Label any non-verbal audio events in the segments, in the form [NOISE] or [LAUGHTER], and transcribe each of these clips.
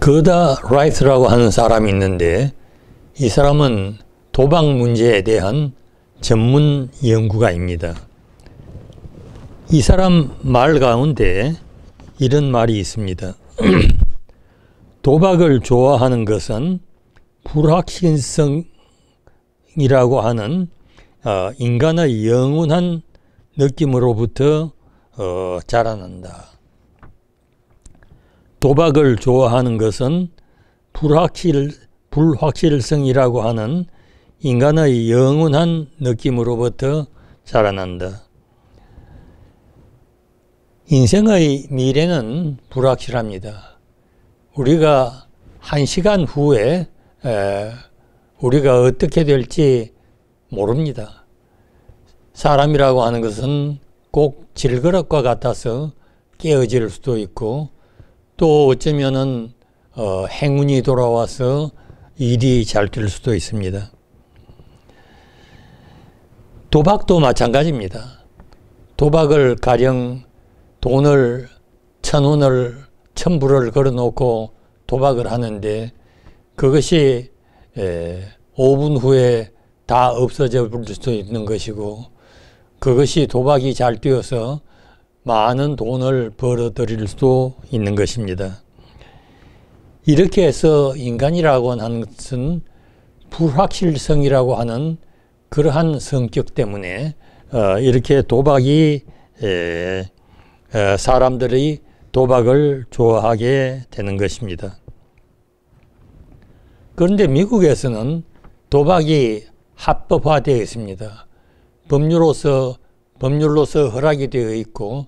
거다 라이트라고 하는 사람이 있는데 이 사람은 도박 문제에 대한 전문 연구가입니다. 이 사람 말 가운데 이런 말이 있습니다. [CLEARS THROAT] 도박을 좋아하는 것은 불확실성이라고 하는 어, 인간의 영원한 느낌으로부터 어, 자라난다. 도박을 좋아하는 것은 불확실, 불확실성이라고 하는 인간의 영원한 느낌으로부터 자라난다. 인생의 미래는 불확실합니다. 우리가 한 시간 후에 우리가 어떻게 될지 모릅니다. 사람이라고 하는 것은 꼭 질그릇과 같아서 깨어질 수도 있고 또 어쩌면은 어, 행운이 돌아와서 일이 잘 될 수도 있습니다. 도박도 마찬가지입니다. 도박을 가령 돈을 천 원을 천불을 걸어놓고 도박을 하는데 그것이 에, 5분 후에 다 없어져 버릴 수도 있는 것이고 그것이 도박이 잘 되어서 많은 돈을 벌어들일 수 있는 것입니다. 이렇게 해서 인간이라고 하는 것은 불확실성이라고 하는 그러한 성격 때문에 어, 이렇게 도박이 어, 사람들의 도박을 좋아하게 되는 것입니다. 그런데 미국에서는 도박이 합법화되어 있습니다. 법률로서 법률로서 허락이 되어 있고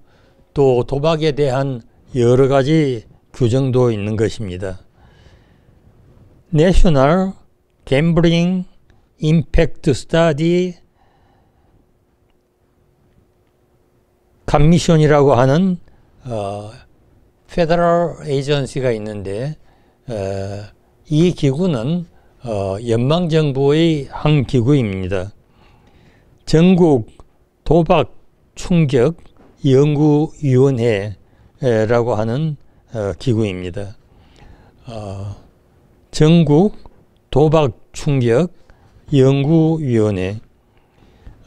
또 도박에 대한 여러 가지 규정도 있는 것입니다. National Gambling Impact Study 감미션이라고 하는 어, 페더럴 에이전시가 있는데 어, 이 기구는 어, 연방정부의 한 기구입니다. 전국 도박 충격 연구위원회라고 하는 어, 기구입니다. 어, 전국 도박 충격 연구위원회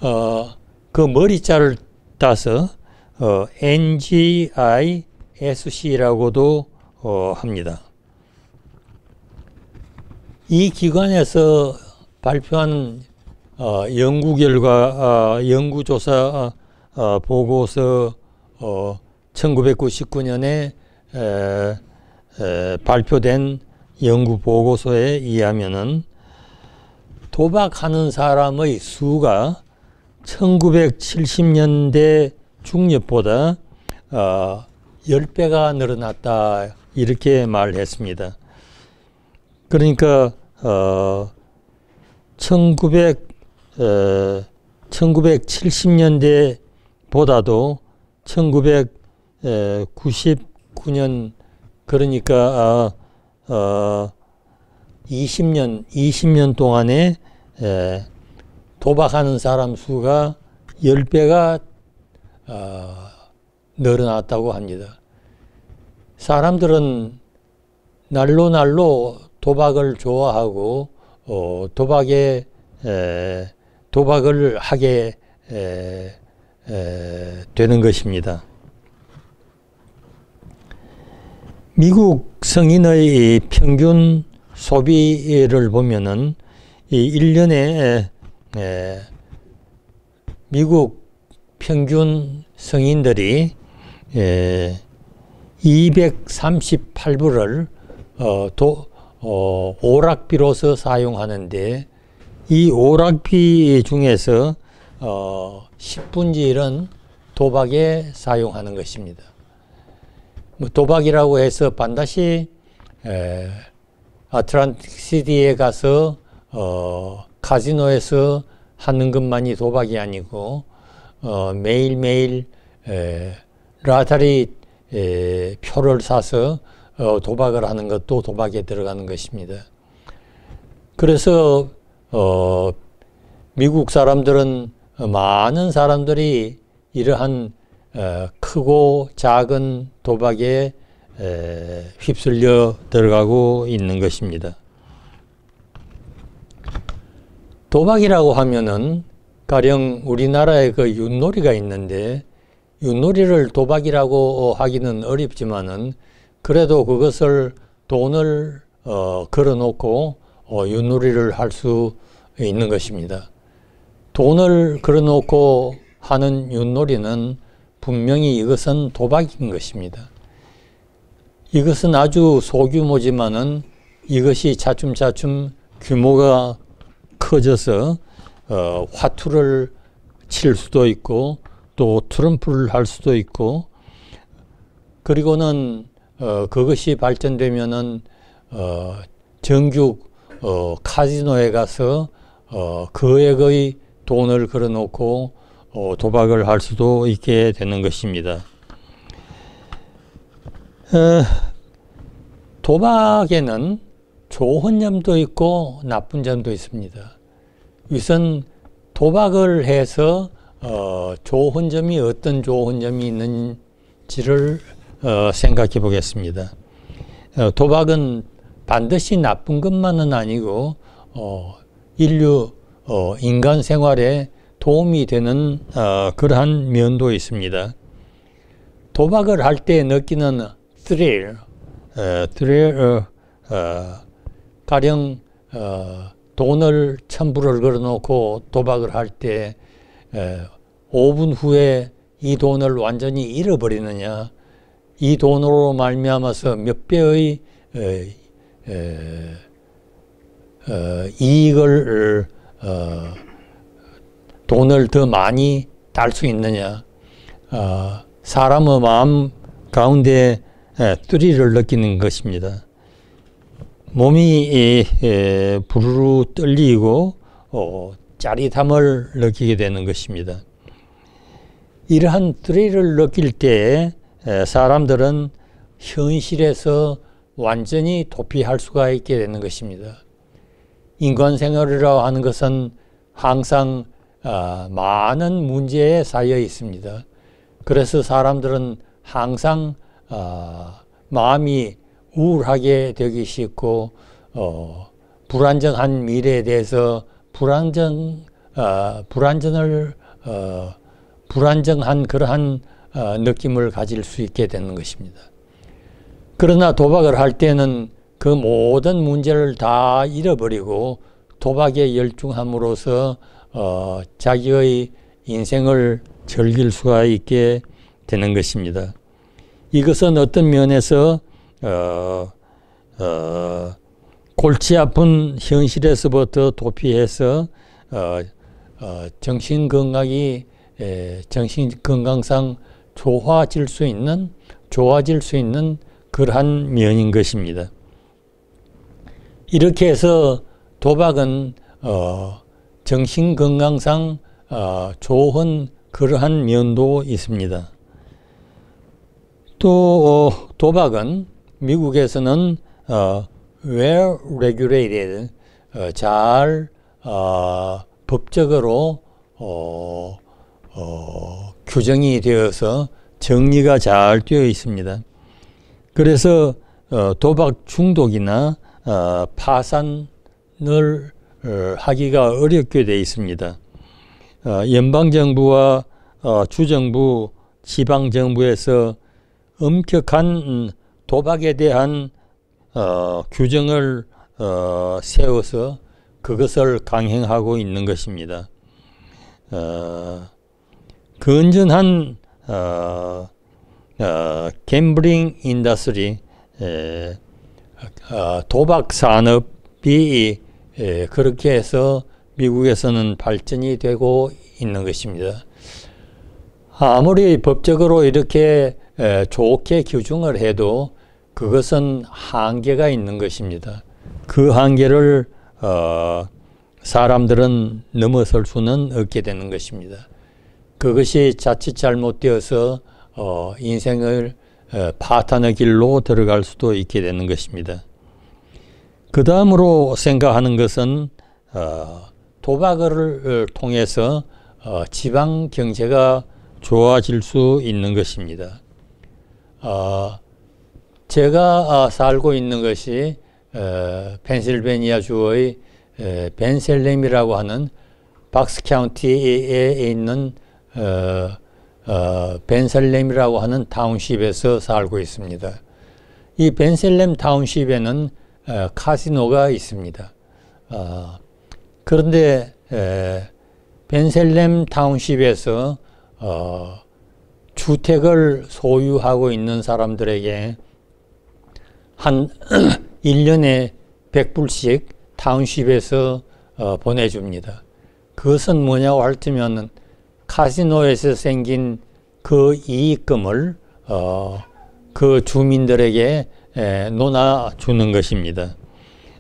어, 그 머리자를 따서 NGISC라고도 합니다. 이 기관에서 발표한 어, 연구 결과 어, 아, 연구조사 어, 아, 아, 보고서 어, 1999년에 에, 에, 발표된 연구 보고서에 의하면은 도박하는 사람의 수가 1970년대 중엽보다 어, 10배가 늘어났다 이렇게 말했습니다. 그러니까 어, 1900 1970년대보다도 어, 1999년 그러니까 20년 아, 어, 20년 동안에 도박하는 사람 수가 10배가 어, 늘어났다고 합니다. 사람들은 날로 날로 도박을 좋아하고 도박 에, 도박을 하게 에, 에, 되는 것입니다. 미국 성인의 평균 소비를 보면은 이 1년에 에, 미국 평균 성인들이 에, 238불을 어, 도, 어, 오락비로서 사용하는데 이 오락비 중에서 어, 1 0분지일은 도박에 사용하는 것입니다. 뭐 도박이라고 해서 반드시 아틀란틱시티에 가서 어, 카지노에서 하는 것만이 도박이 아니고 어, 매일매일 에, 라타리 에, 표를 사서 어, 도박을 하는 것도 도박에 들어가는 것입니다. 그래서 어, 미국 사람들은 많은 사람들이 이러한 어, 크고 작은 도박에 에, 휩쓸려 들어가고 있는 것입니다. 도박이라고 하면은 가령 우리나라에 그 윷놀이가 있는데 윷놀이를 도박이라고 하기는 어렵지만은 그래도 그것을 돈을 어, 걸어놓고 어, 윷놀이를 할 수 있는 것입니다. 돈을 걸어놓고 하는 윷놀이는 분명히 이것은 도박인 것입니다. 이것은 아주 소규모지만은 이것이 차츰차츰 규모가 커져서 어, 화투를 칠 수도 있고 또 트럼프를 할 수도 있고 그리고는 어, 그것이 발전되면은 어, 정규 어, 카지노에 가서 어, 거액의 돈을 걸어놓고 어, 도박을 할 수도 있게 되는 것입니다. 어, 도박에는 좋은 점도 있고 나쁜 점도 있습니다. 우선 도박을 해서 어, 좋은 점이 어떤 좋은 점이 있는지를 어, 생각해 보겠습니다. 어, 도박은 반드시 나쁜 것만은 아니고 어, 인류 어, 인간 생활에 도움이 되는 어, 그러한 면도 있습니다. 도박을 할 때 느끼는 스릴, 어, 스릴 어, 어, 가령 어, 돈을 천불을 걸어놓고 도박을 할때 5분 후에 이 돈을 완전히 잃어버리느냐 이 돈으로 말미암아서 몇 배의 에, 어, 어, 이익을 어, 돈을 더 많이 딸 수 있느냐 어, 사람의 마음 가운데 예, 뜨리를 느끼는 것입니다. 몸이 예, 예, 부르르 떨리고 어, 짜릿함을 느끼게 되는 것입니다. 이러한 뚜리를 느낄 때 사람들은 현실에서 완전히 도피할 수가 있게 되는 것입니다. 인간 생활이라고 하는 것은 항상 어, 많은 문제에 쌓여 있습니다. 그래서 사람들은 항상 어, 마음이 우울하게 되기 쉽고 어, 불안정한 미래에 대해서 불안정 불안정을 불안정한 그러한 느낌을 가질 수 있게 되는 것입니다. 그러나 도박을 할 때는 그 모든 문제를 다 잃어버리고 도박에 열중함으로써 어, 자기의 인생을 즐길 수가 있게 되는 것입니다. 이것은 어떤 면에서 어, 어, 골치 아픈 현실에서부터 도피해서 어, 어, 정신 건강이 정신 건강상 좋아질 수 있는 좋아질 수 있는 그러한 면인 것입니다. 이렇게 해서 도박은 어, 정신 건강상 어, 좋은 그러한 면도 있습니다. 또 어, 도박은 미국에서는 어, well regulated 어, 잘 어, 법적으로 어, 어, 규정이 되어서 정리가 잘 되어 있습니다. 그래서 어, 도박 중독이나 어, 파산을 어, 하기가 어렵게 되어 있습니다. 연방정부와 주정부, 지방정부에서 엄격한 음, 도박에 대한 규정을 세워서 그것을 강행하고 있는 것입니다. 건전한 어, 갬블링 인더스리 에, 어, 도박 산업이 에, 그렇게 해서 미국에서는 발전이 되고 있는 것입니다. 아무리 법적으로 이렇게 에, 좋게 규정을 해도 그것은 한계가 있는 것입니다. 그 한계를 어, 사람들은 넘어설 수는 없게 되는 것입니다. 그것이 자칫 잘못되어서 어, 인생을 어, 파탄의 길로 들어갈 수도 있게 되는 것입니다. 그 다음으로 생각하는 것은 어, 도박을 어, 통해서 어, 지방 경제가 좋아질 수 있는 것입니다. 어, 제가 어, 살고 있는 것이 어, 펜실베니아 주의 어, 벤셀렘이라고 하는 박스 카운티에 있는 어, 어, 벤셀렘이라고 하는 타운십에서 살고 있습니다. 이 벤셀렘 타운십에는 어, 카지노가 있습니다. 어, 그런데 에, 벤셀렘 타운십에서 어, 주택을 소유하고 있는 사람들에게 한 1년에 [CLEARS THROAT] 100불씩 타운십에서 어, 보내줍니다. 그것은 뭐냐고 할 때면 카지노에서 생긴 그 이익금을 어, 그 주민들에게 에, 논아주는 것입니다.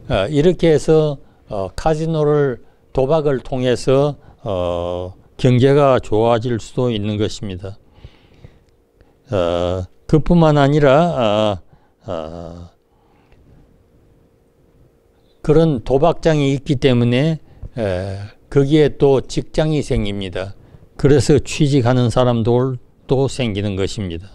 어, 이렇게 해서 어, 카지노를 도박을 통해서 어, 경제가 좋아질 수도 있는 것입니다. 어, 그뿐만 아니라 어, 어, 그런 도박장이 있기 때문에 에, 거기에 또 직장이 생깁니다. 그래서 취직하는 사람들도 생기는 것입니다.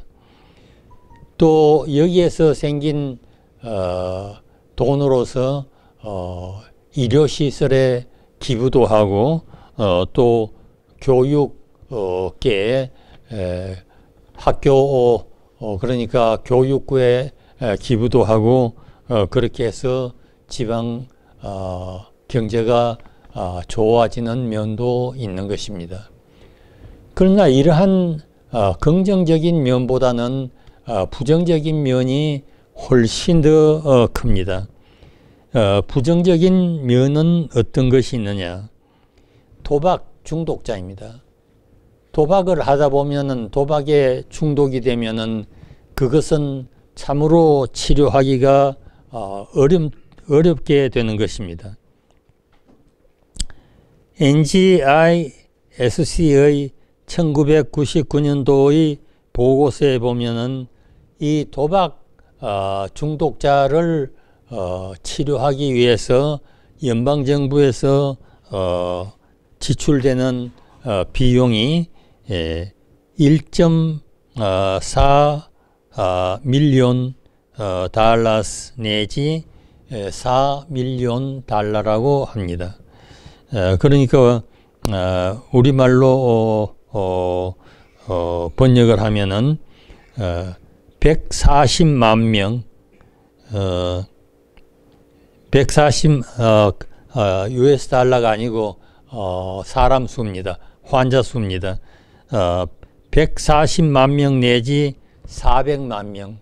또 여기에서 생긴 어, 돈으로서 어, 의료 시설에 기부도 하고 어, 또 교육계에 어, 에, 학교 어, 그러니까 교육부에 에, 기부도 하고 어, 그렇게 해서 지방 어, 경제가 어, 좋아지는 면도 있는 것입니다. 그러나 이러한 어, 긍정적인 면보다는 어, 부정적인 면이 훨씬 더 어, 큽니다. 어, 부정적인 면은 어떤 것이 있느냐? 도박 중독자입니다. 도박을 하다 보면은 도박에 중독이 되면은 그것은 참으로 치료하기가 어, 어렵, 어렵게 되는 것입니다. NGISC의 1999년도의 보고서에 보면은 이 도박 어, 중독자를 어, 치료하기 위해서 연방 정부에서 어, 지출되는 비용이 1.4 예, 밀리온 달러스 내지 4 예, 밀리온 달러라고 합니다. 그러니까 우리말로 어, 어, 번역을 하면은 어, 140만 명, 어, 140 어, 어, US 달러가 아니고 어, 사람 수입니다. 환자 수입니다. 어, 140만 명 내지 400만 명,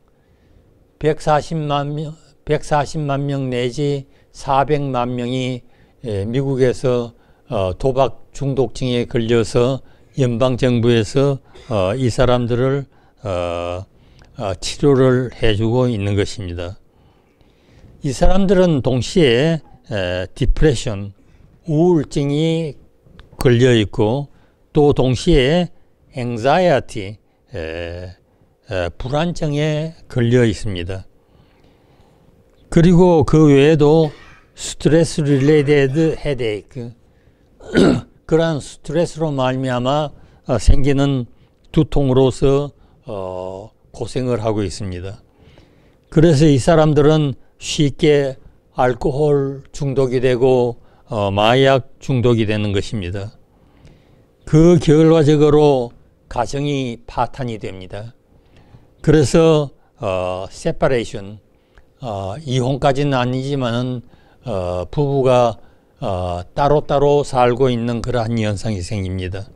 140만 명, 140만 명 내지 400만 명이 예, 미국에서 어, 도박 중독증에 걸려서 연방 정부에서 어, 이 사람들을 어, 어, 치료를 해주고 있는 것입니다. 이 사람들은 동시에 에, 디프레션, 우울증이 걸려 있고 또 동시에 앵자이어티, 불안증에 걸려 있습니다. 그리고 그 외에도 스트레스 릴레이드 헤데이크 그러한 스트레스로 말미암아 어, 생기는 두통으로서 어, 고생을 하고 있습니다. 그래서 이 사람들은 쉽게 알코올 중독이 되고 어, 마약 중독이 되는 것입니다. 그 결과적으로 가정이 파탄이 됩니다. 그래서 어, 세파레이션 어, 이혼까지는 아니지만은 어, 부부가 어, 따로따로 살고 있는 그러한 현상이 생깁니다.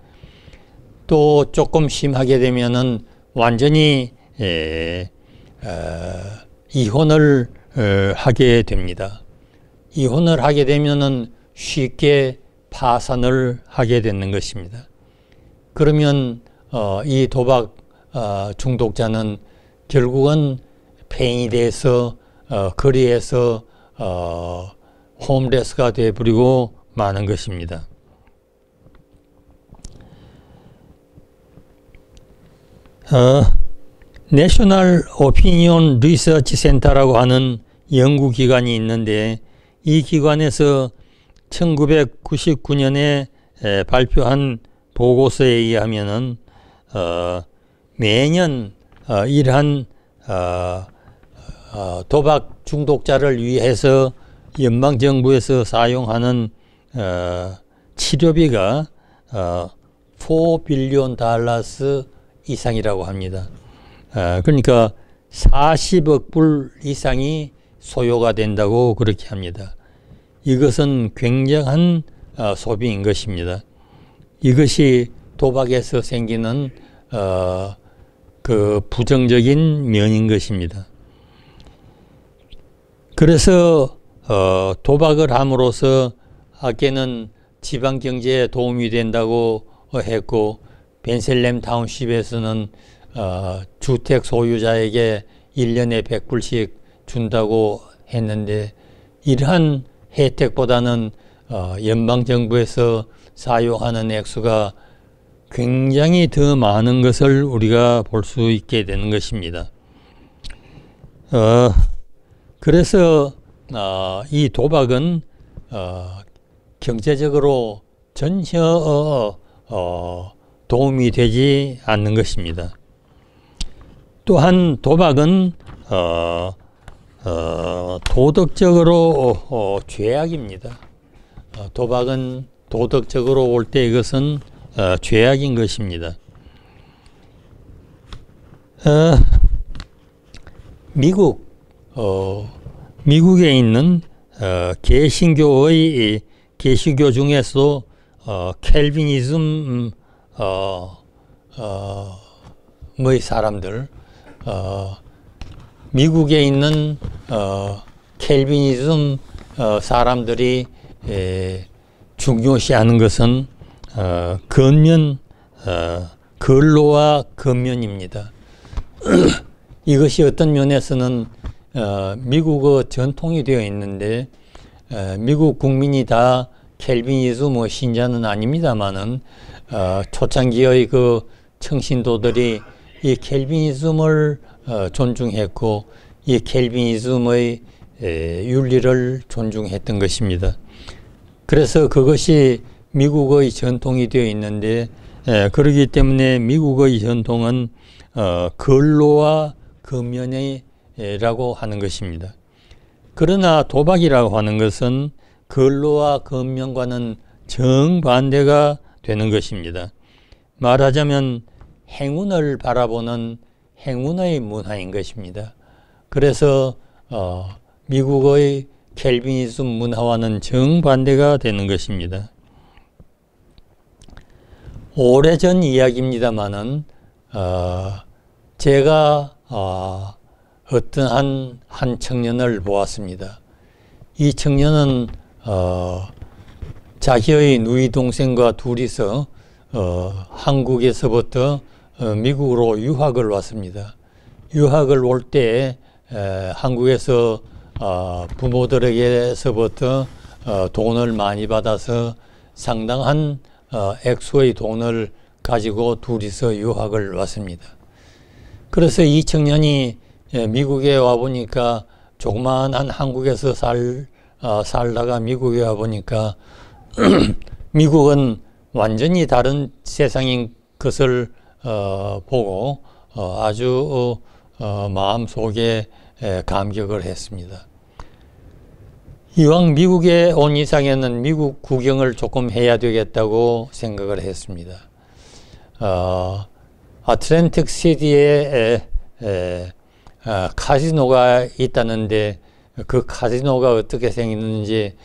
또 조금 심하게 되면은 완전히 에, 어, 이혼을 어, 하게 됩니다. 이혼을 하게 되면은 쉽게 파산을 하게 되는 것입니다. 그러면 어, 이 도박 어, 중독자는 결국은 폐인이 돼서 어, 거리에서 어, 홈레스가 되어버리고 많은 것입니다. 내셔널 오피니언 리서치 센터라고 하는 연구기관이 있는데 이 기관에서 1999년에 발표한 보고서에 의하면 어, 매년 어, 이러한 어, 어, 도박 중독자를 위해서 연방 정부에서 사용하는 어, 치료비가 어, 4 빌리온 달러스 이상이라고 합니다. 어, 그러니까 40억 불 이상이 소요가 된다고 그렇게 합니다. 이것은 굉장한 어, 소비인 것입니다. 이것이 도박에서 생기는 어, 그 부정적인 면인 것입니다. 그래서 어, 도박을 함으로써 아께는 지방 경제에 도움이 된다고 했고 벤셀렘 타운십에서는 어, 주택 소유자에게 1년에 100불씩 준다고 했는데 이러한 혜택보다는 어, 연방정부에서 사용하는 액수가 굉장히 더 많은 것을 우리가 볼 수 있게 되는 것입니다. 어, 그래서 어, 이 도박은 어, 경제적으로 전혀 어, 어 도움이 되지 않는 것입니다. 또한 도박은 어, 어, 도덕적으로 죄악입니다. 도박은 도덕적으로 올때 이것은 죄악인 것입니다. 미국 어, 미국에 있는 어, 개신교의 개신교 중에서도 어, 켈비니즘 음, 어, 어, 의 사람들 어, 미국에 있는 어, 켈비니즘 어, 사람들이 에, 중요시하는 것은 어, 근면 어, 근로와 근면입니다. [CLEARS THROAT] 이것이 어떤 면에서는 어, 미국의 전통이 되어 있는데 어, 미국 국민이 다 켈빈이즘 뭐 신자는 아닙니다만은 어, 초창기의 그 청신도들이 이 켈빈이즘을 어, 존중했고 이 켈빈이즘의 에, 윤리를 존중했던 것입니다. 그래서 그것이 미국의 전통이 되어 있는데 예, 그러기 때문에 미국의 전통은 어, 근로와 근면의 라고 하는 것입니다. 그러나 도박이라고 하는 것은 근로와 건명과는 정반대가 되는 것입니다. 말하자면 행운을 바라보는 행운의 문화인 것입니다. 그래서 어, 미국의 켈비니즘 문화와는 정반대가 되는 것입니다. 오래전 이야기입니다만은 어, 제가 어, 어떠한 한 청년을 보았습니다. 이 청년은 어, 자기의 누이 동생과 둘이서 어, 한국에서부터 어, 미국으로 유학을 왔습니다. 유학을 올 때 한국에서 어, 부모들에게서부터 어, 돈을 많이 받아서 상당한 어, 액수의 돈을 가지고 둘이서 유학을 왔습니다. 그래서 이 청년이 예, 미국에 와 보니까 조그마한 한국에서 살 어, 살다가 미국에 와 보니까 [CLEARS THROAT] 미국은 완전히 다른 세상인 것을 어, 보고 어, 아주 어, 어 마음 속에 감격을 했습니다. 이왕 미국에 온 이상에는 미국 구경을 조금 해야 되겠다고 생각을 했습니다. 어, 아틀랜틱 시티에 에, 에, 아, 카지노가 있다는데 그 카지노가 어떻게 생겼는지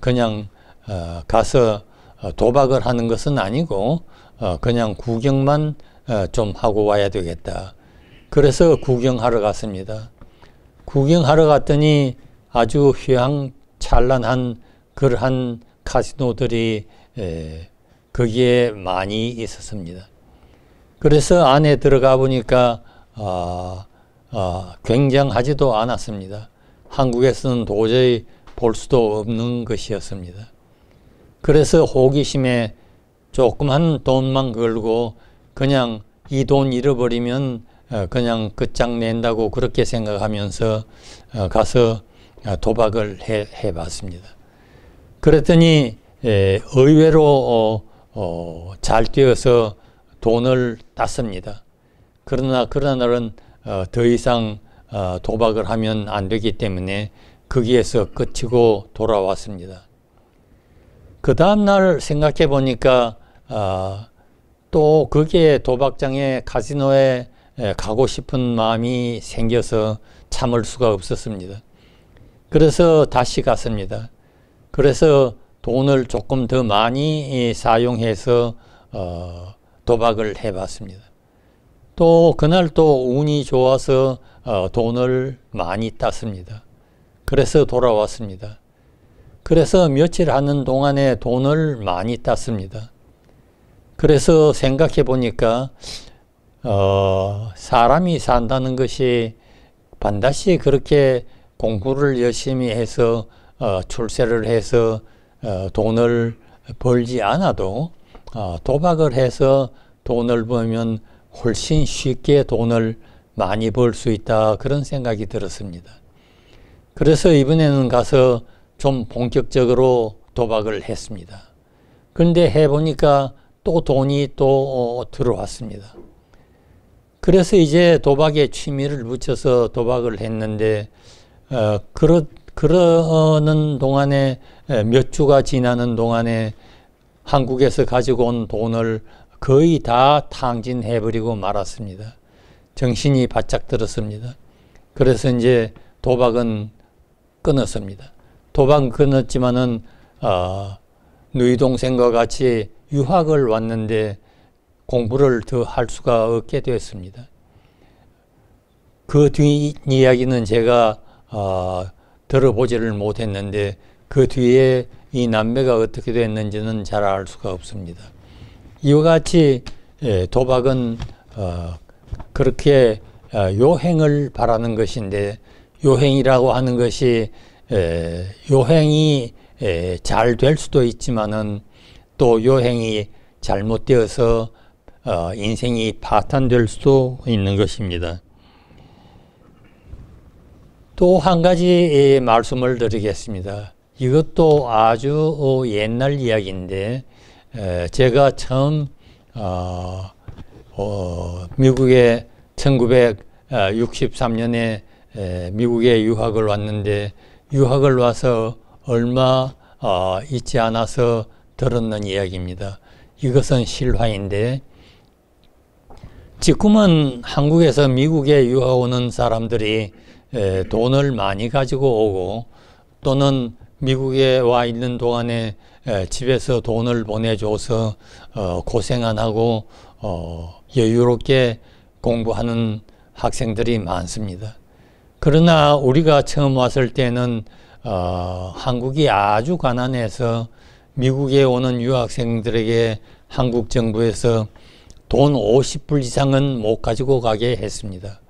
그냥 어, 가서 어, 도박을 하는 것은 아니고 어, 그냥 구경만 좀 하고 와야 되겠다. 그래서 구경하러 갔습니다. 구경하러 갔더니 아주 휘황찬란한 그러한 카지노들이 거기에 많이 있었습니다. 그래서 안에 들어가 보니까 어, 어, 굉장하지도 않았습니다. 한국에서는 도저히 볼 수도 없는 것이었습니다. 그래서 호기심에 조그만 돈만 걸고 그냥 이 돈 잃어버리면 어, 그냥 끝장 낸다고 그렇게 생각하면서 어, 가서 어, 도박을 해, 해 봤습니다. 그랬더니 의외로 잘 뛰어서 돈을 땄습니다. 그러나 그런 날은 어, 더 이상 어, 도박을 하면 안 되기 때문에 거기에서 끝이고 돌아왔습니다. 그 다음날 생각해 보니까 어, 또 거기에 도박장에 카지노에 가고 싶은 마음이 생겨서 참을 수가 없었습니다. 그래서 다시 갔습니다. 그래서 돈을 조금 더 많이 사용해서 도박을 해봤습니다. 또 그날 또 운이 좋아서 어, 돈을 많이 땄습니다. 그래서 돌아왔습니다. 그래서 며칠 하는 동안에 돈을 많이 땄습니다. 그래서 생각해 보니까 어, 사람이 산다는 것이 반드시 그렇게 공부를 열심히 해서 어, 출세를 해서 어, 돈을 벌지 않아도 어, 도박을 해서 돈을 벌면 훨씬 쉽게 돈을 많이 벌 수 있다 그런 생각이 들었습니다. 그래서 이번에는 가서 좀 본격적으로 도박을 했습니다. 그런데 해보니까 또 돈이 또 어, 들어왔습니다. 그래서 이제 도박에 취미를 붙여서 도박을 했는데 어, 그러, 그러는 동안에 몇 주가 지나는 동안에 한국에서 가지고 온 돈을 거의 다 탕진해버리고 말았습니다. 정신이 바짝 들었습니다. 그래서 이제 도박은 끊었습니다. 도박 끊었지만은 어, 누이 동생과 같이 유학을 왔는데 공부를 더 할 수가 없게 되었습니다. 그 뒤 이야기는 제가 어, 들어보지를 못했는데 그 뒤에 이 남매가 어떻게 됐는지는 잘 알 수가 없습니다. 이와 같이 예, 도박은 어, 그렇게 어, 요행을 바라는 것인데 요행이라고 하는 것이 예, 요행이 예, 잘될 수도 있지만또 요행이 잘못되어서 어, 인생이 파탄될 수도 있는 것입니다. 또 한 가지 말씀을 드리겠습니다. 이것도 아주 옛날 이야기인데 제가 처음 어, 어, 미국에 1963년에 미국에 유학을 왔는데 유학을 와서 얼마 어, 있지 않아서 들었는 이야기입니다. 이것은 실화인데 지금은 한국에서 미국에 유학 오는 사람들이 돈을 많이 가지고 오고 또는 미국에 와 있는 동안에 예, 집에서 돈을 보내줘서 어, 고생 안 하고 어, 여유롭게 공부하는 학생들이 많습니다. 그러나 우리가 처음 왔을 때는 어, 한국이 아주 가난해서 미국에 오는 유학생들에게 한국 정부에서 돈 50불 이상은 못 가지고 가게 했습니다.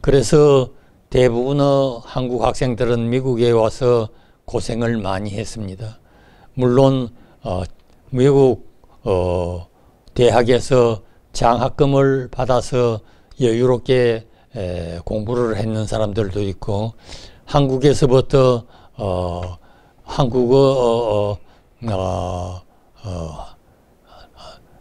그래서 대부분의 한국 학생들은 미국에 와서 고생을 많이 했습니다. 물론 어, 외국 어, 대학에서 장학금을 받아서 여유롭게 에, 공부를 했는 사람들도 있고 한국에서부터 어, 한국어 어, 어, 어, 어,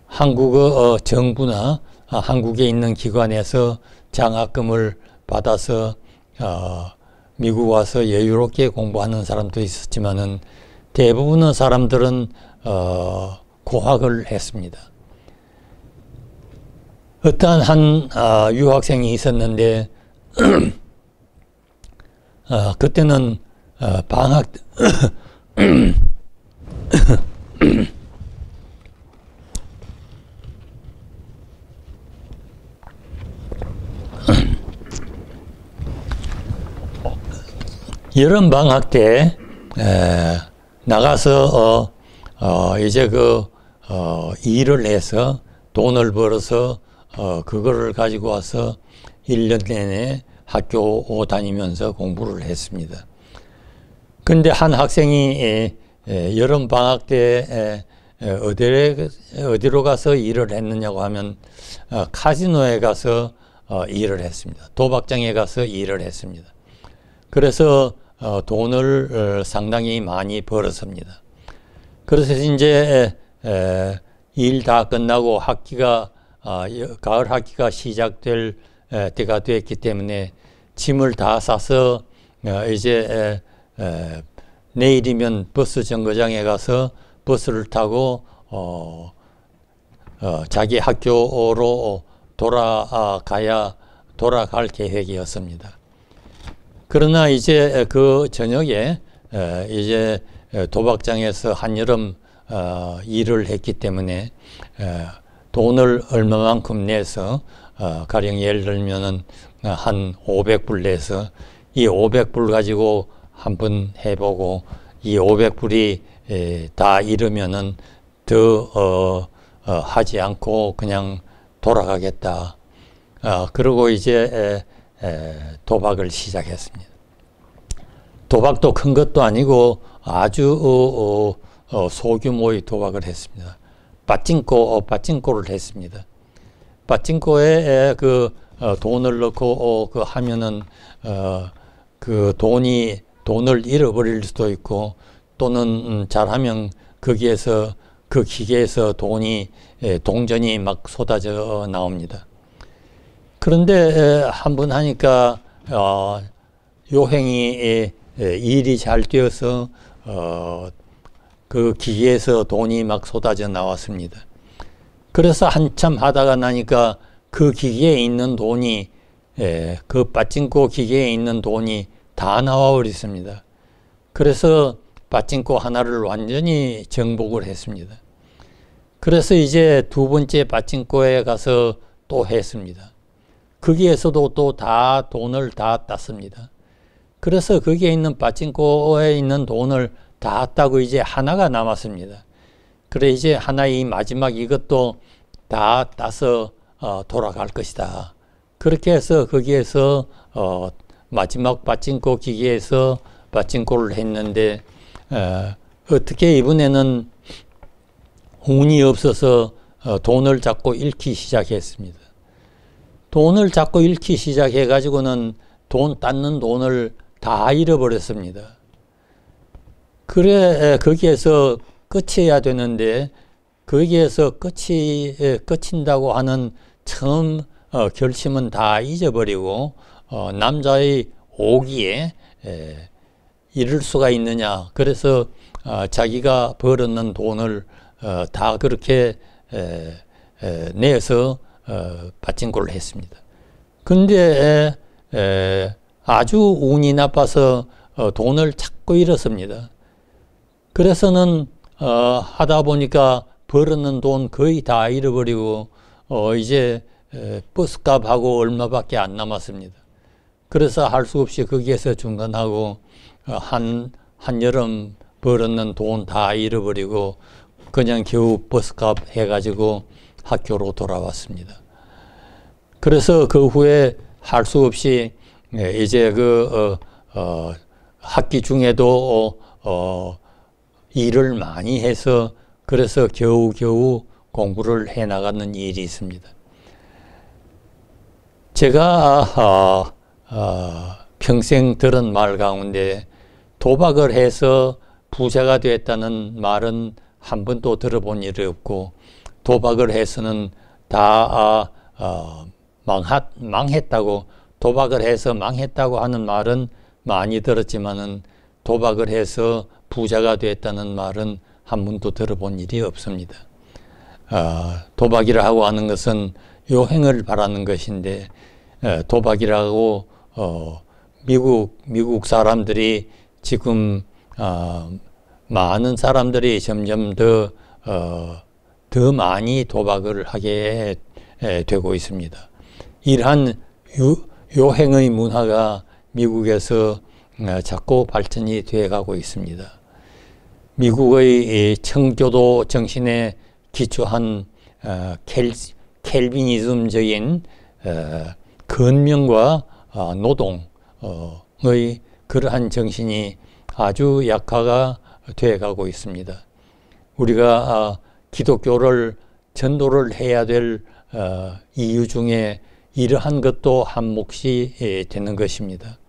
한국어 어, 정부나 아, 한국에 있는 기관에서 장학금을 받아서 어, 미국 와서 여유롭게 공부하는 사람도 있었지만은 대부분의 사람들은 어, 고학을 했습니다. 어떠한 한 어, 유학생이 있었는데 [CLEARS THROAT] 어, 그때는 어, 방학 [CLEARS THROAT] 여름 방학 때 에, 나가서 어, 어 이제 그 어, 일을 해서 돈을 벌어서 어, 그거를 가지고 와서 1년 내내 학교 다니면서 공부를 했습니다. 근데 한 학생이 에, 예, 예, 여름 방학 때 예, 어디에, 어디로 가서 일을 했느냐고 하면 어, 카지노에 가서 어, 일을 했습니다. 도박장에 가서 일을 했습니다. 그래서 어, 돈을 어, 상당히 많이 벌었습니다. 그래서 이제 일 다 끝나고 학기가 아, 가을 학기가 시작될 때가 됐기 때문에 짐을 다 싸서 어, 이제 내일이면 버스 정거장에 가서 버스를 타고 자기 학교로 돌아가야 돌아갈 계획이었습니다. 그러나 이제 그 저녁에 어, 이제 도박장에서 한여름 어, 일을 했기 때문에 어, 돈을 얼마만큼 내서 가령 예를 들면은 한 500불 내서 이 500불 가지고 한 번 해보고 이 500불이 다 잃으면은 더 하지 않고 그냥 돌아가겠다. 아, 그리고 이제 도박을 시작했습니다. 도박도 큰 것도 아니고 아주 어, 어, 어, 소규모의 도박을 했습니다. 빠찡코 빠찡코를 했습니다. 빠찡코에 그 돈을 넣고 그 하면은 그 돈이 돈을 잃어버릴 수도 있고 또는 음, 잘하면 거기에서 그 기계에서 돈이 동전이 막 쏟아져 나옵니다. 그런데 한 번 하니까 어, 요행이 에, 일이 잘 되어서 어, 그 기계에서 돈이 막 쏟아져 나왔습니다. 그래서 한참 하다가 나니까 그 기계에 있는 돈이 에, 그 빠찡코 기계에 있는 돈이 다 나와 버렸습니다. 그래서 빠찡코 하나를 완전히 정복을 했습니다. 그래서 이제 두 번째 빠찡코에 가서 또 했습니다. 거기에서도 또 다 돈을 다 땄습니다. 그래서 거기에 있는 빠친코에 있는 돈을 다 따고 이제 하나가 남았습니다. 그래 이제 하나의 마지막 이것도 다 따서 어, 돌아갈 것이다. 그렇게 해서 거기에서 어, 마지막 빠친코 기계에서 빠친코를 했는데 어, 어떻게 이번에는 운이 없어서 어, 돈을 잡고 잃기 시작했습니다. 돈을 자꾸 잃기 시작해가지고는 돈 닦는 돈을 다 잃어버렸습니다. 그래 거기에서 끝이어야 되는데 거기에서 끝이 끝인다고 하는 처음 어, 결심은 다 잊어버리고 어, 남자의 오기에 에, 이럴 수가 있느냐 그래서 어, 자기가 벌었는 돈을 어, 다 그렇게 에, 에, 내서 어, 빠진골을 했습니다. 근데 에, 아주 운이 나빠서 어, 돈을 자꾸 잃었습니다. 그래서는 어, 하다 보니까 벌었는 돈 거의 다 잃어버리고 어, 이제 에, 버스값하고 얼마밖에 안 남았습니다. 그래서 할 수 없이 거기에서 중간하고 어, 한 한여름 벌었는 돈 다 잃어버리고 그냥 겨우 버스값 해가지고 학교로 돌아왔습니다. 그래서 그 후에 할 수 없이 예, 이제 그 어, 어, 학기 중에도 어, 어 일을 많이 해서 그래서 겨우겨우 공부를 해 나가는 일이 있습니다. 제가 아, 아, 평생 들은 말 가운데 도박을 해서 부자가 됐다는 말은 한 번도 들어본 일이 없고 도박을 해서는 다 아, 어, 망하, 망했다고 도박을 해서 망했다고 하는 말은 많이 들었지만은 도박을 해서 부자가 됐다는 말은 한 번도 들어본 일이 없습니다. 어, 도박이라고 하는 것은 요행을 바라는 것인데 어, 도박이라고 어, 미국 미국 사람들이 지금 어, 많은 사람들이 점점 더 어, 더 많이 도박을 하게 되고 있습니다. 이러한 요행의 문화가 미국에서 어, 자꾸 발전이 되어가고 있습니다. 미국의 청교도 정신에 기초한 어, 켈비니즘적인 건명과 어, 노동의 그러한 정신이 아주 약화가 되어가고 있습니다. 우리가 기독교를 전도를 해야 될 어, 이유 중에 이러한 것도 한 몫이 예, 되는 것입니다.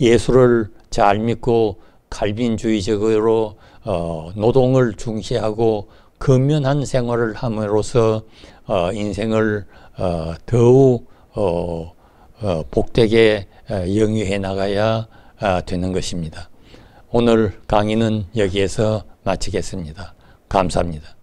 예수를 잘 믿고 갈빈주의적으로 어, 노동을 중시하고 근면한 생활을 함으로써 어, 인생을 더욱 복되게 영위해 나가야 되는 것입니다. 오늘 강의는 여기에서 마치겠습니다. 감사합니다.